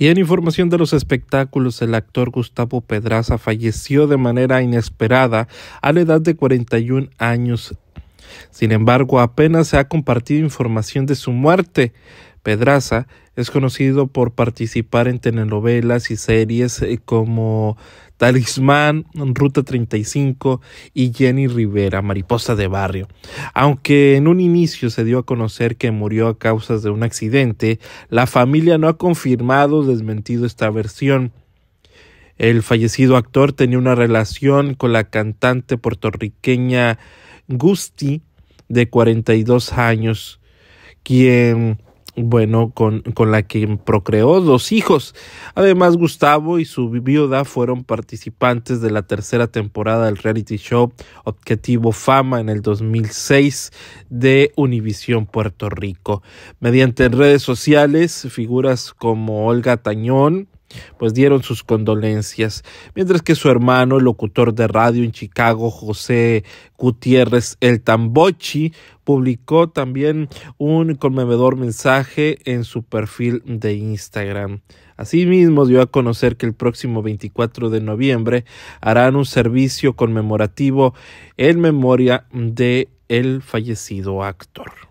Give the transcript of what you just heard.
Y en información de los espectáculos, el actor Gustavo Pedraza falleció de manera inesperada a la edad de 41 años. Sin embargo, apenas se ha compartido información de su muerte. Pedraza es conocido por participar en telenovelas y series eh, como Talismán, Ruta 35 y Jenny Rivera, Mariposa de Barrio. Aunque en un inicio se dio a conocer que murió a causa de un accidente, la familia no ha confirmado o desmentido esta versión. El fallecido actor tenía una relación con la cantante puertorriqueña Gusti, de 42 años, quien bueno, con, la que procreó dos hijos. Además, Gustavo y su viuda fueron participantes de la tercera temporada del reality show Objetivo Fama en el 2006 de Univisión Puerto Rico. Mediante redes sociales, figuras como Olga Tañón, pues dieron sus condolencias, mientras que su hermano, el locutor de radio en Chicago, José Gutiérrez El Tambochi, publicó también un conmovedor mensaje en su perfil de Instagram. Asimismo, dio a conocer que el próximo 24 de noviembre harán un servicio conmemorativo en memoria de el fallecido actor.